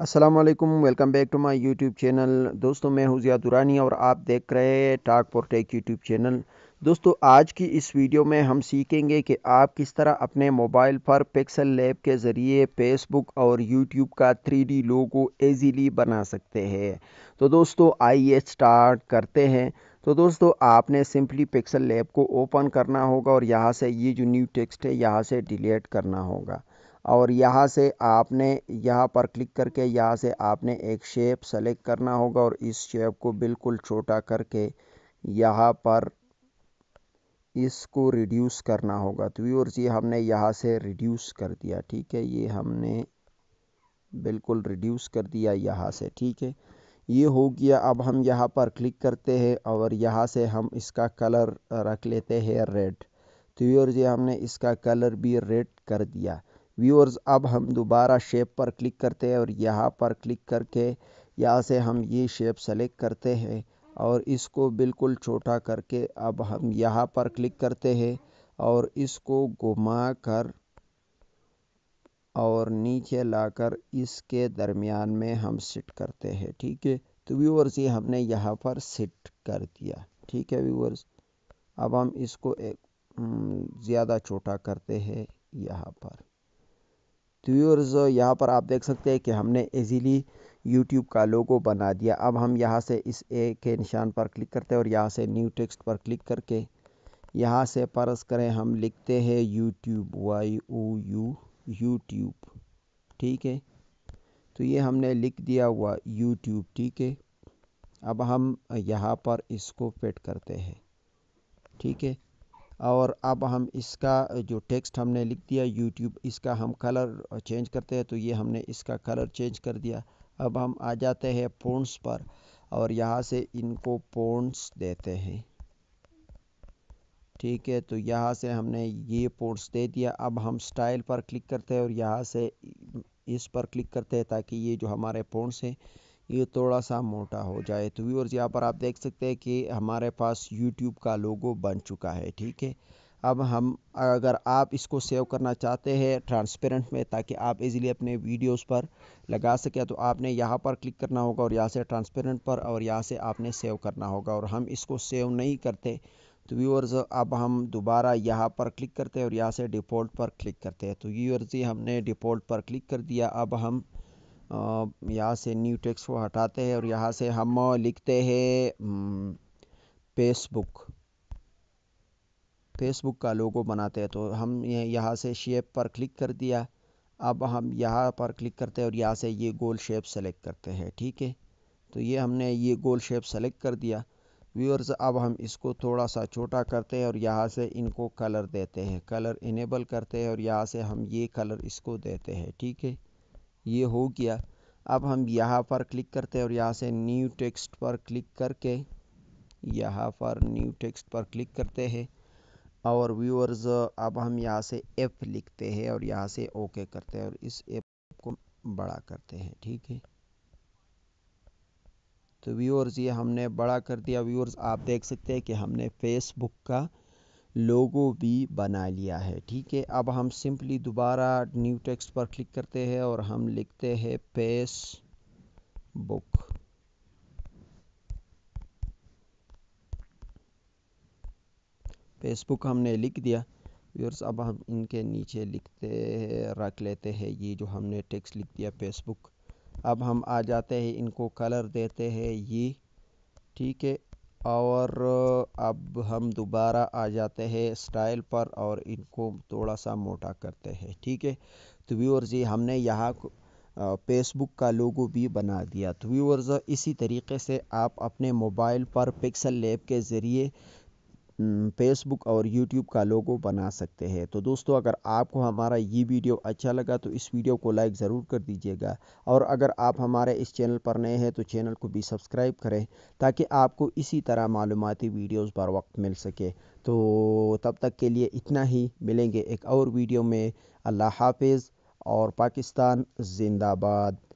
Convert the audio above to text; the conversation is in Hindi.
Aslam welcome back to my YouTube channel दोस्तों मैं हूँ जिया दुरानी और आप देख रहे हैं talk for tech YouTube channel दोस्तों आज की इस वीडियो में हम सीखेंगे कि आप किस तरह अपने मोबाइल पर पिक्सल लैब के ज़रिए फेसबुक और यूट्यूब का 3D लोगो ईजीली बना सकते हैं तो दोस्तों आइए स्टार्ट करते हैं तो दोस्तों आपने सिंपली पिक्सल लैब को ओपन करना होगा और यहाँ से ये जो न्यू टेक्स्ट है यहाँ से डिलीट करना होगा और यहाँ से आपने यहाँ पर क्लिक करके यहाँ से आपने एक शेप सेलेक्ट करना होगा और इस शेप को बिल्कुल छोटा करके यहाँ पर इसको रिड्यूस करना होगा तो व्यूअर ये हमने यहाँ से रिड्यूस कर दिया ठीक है ये हमने बिल्कुल रिड्यूस कर दिया यहाँ से ठीक है ये हो गया अब हम यहाँ पर क्लिक करते हैं और यहाँ से हम इसका कलर रख लेते हैं रेड तो व्यूअर्स ये हमने इसका कलर भी रेड कर दिया व्यूअर्स अब हम दोबारा शेप पर क्लिक करते हैं और यहाँ पर क्लिक करके यहाँ से हम ये शेप सेलेक्ट करते हैं और इसको बिल्कुल छोटा करके अब हम यहाँ पर क्लिक करते हैं और इसको घुमा कर और नीचे लाकर इसके दरमियान में हम सेट करते हैं ठीक है तो व्यूवर्स ये हमने यहाँ पर सेट कर दिया ठीक है व्यूवर्स अब हम इसको एक हम्म, ज़्यादा छोटा करते हैं यहाँ पर तो व्यूवर्स यहाँ पर आप देख सकते हैं कि हमने इजीली यूट्यूब का लोगो बना दिया अब हम यहाँ से इस ए के निशान पर क्लिक करते हैं और यहाँ से न्यू टेक्स्ट पर क्लिक करके यहाँ से परस करें हम लिखते हैं YouTube Y O U YouTube ठीक है तो ये हमने लिख दिया हुआ यूट्यूब ठीक है अब हम यहाँ पर इसको फिट करते हैं ठीक है और अब हम इसका जो टेक्स्ट हमने लिख दिया यूट्यूब इसका हम कलर चेंज करते हैं तो ये हमने इसका कलर चेंज कर दिया अब हम आ जाते हैं पोन्स पर और यहाँ से इनको पोन्स देते हैं ठीक है तो यहाँ से हमने ये पोर्ट्स दे दिया अब हम स्टाइल पर क्लिक करते हैं और यहाँ से इस पर क्लिक करते हैं ताकि ये जो हमारे पोर्ट्स हैं ये थोड़ा सा मोटा हो जाए तो व्यूअर्स यहाँ पर आप देख सकते हैं कि हमारे पास यूट्यूब का लोगो बन चुका है ठीक है अब हम अगर आप इसको सेव करना चाहते हैं ट्रांसपेरेंट में ताकि आप इजीली अपने वीडियोस पर लगा सकें तो आपने यहाँ पर क्लिक करना होगा और यहाँ से ट्रांसपेरेंट पर और यहाँ से आपने सेव करना होगा और हम इसको सेव नहीं करते तो व्यूअर्स अब हम दोबारा यहाँ पर क्लिक करते हैं और यहाँ से डिफ़ॉल्ट पर क्लिक करते हैं तो व्यूअर्स ये हमने डिफ़ॉल्ट पर क्लिक कर दिया अब हम यहाँ से न्यू टेक्स्ट को हटाते हैं और यहाँ से हम लिखते हैं फेसबुक फेसबुक का लोगो बनाते हैं तो हम यहाँ से शेप पर क्लिक कर दिया अब हम यहाँ पर क्लिक करते हैं और यहाँ से ये गोल शेप सेलेक्ट करते हैं ठीक है तो ये हमने ये गोल शेप सेलेक्ट कर दिया व्यूअर्स अब हम इसको थोड़ा सा छोटा करते हैं और यहाँ से इनको कलर देते हैं कलर इनेबल करते हैं और यहाँ से हम ये कलर इसको देते हैं ठीक है ये हो गया अब हम यहाँ पर क्लिक करते हैं और यहाँ से न्यू टेक्स्ट पर क्लिक करके यहाँ पर न्यू टेक्स्ट पर क्लिक करते हैं और व्यूअर्स अब हम यहाँ से एप लिखते हैं और यहाँ से ओके करते हैं और इस एप को बड़ा करते हैं ठीक है तो व्यूअर्स ये हमने बड़ा कर दिया व्यूअर्स आप देख सकते हैं कि हमने फेसबुक का लोगो भी बना लिया है ठीक है अब हम सिंपली दोबारा न्यू टेक्स्ट पर क्लिक करते हैं और हम लिखते हैं फेस बुक फेसबुक हमने लिख दिया व्यूअर्स अब हम इनके नीचे लिखते रख लेते हैं ये जो हमने टेक्स्ट लिख दिया फेसबुक अब हम आ जाते हैं इनको कलर देते हैं ये ठीक है और अब हम दोबारा आ जाते हैं स्टाइल पर और इनको थोड़ा सा मोटा करते हैं ठीक है तो व्यूअर्स ये हमने यहाँ फेसबुक का लोगो भी बना दिया तो व्यूअर्स इसी तरीके से आप अपने मोबाइल पर पिक्सल लेप के ज़रिए फेसबुक और यूट्यूब का लोगो बना सकते हैं तो दोस्तों अगर आपको हमारा ये वीडियो अच्छा लगा तो इस वीडियो को लाइक ज़रूर कर दीजिएगा और अगर आप हमारे इस चैनल पर नए हैं तो चैनल को भी सब्सक्राइब करें ताकि आपको इसी तरह मालूमती वीडियोस बर वक्त मिल सके तो तब तक के लिए इतना ही मिलेंगे एक और वीडियो में अल्लाह हाफिज़ और पाकिस्तान जिंदाबाद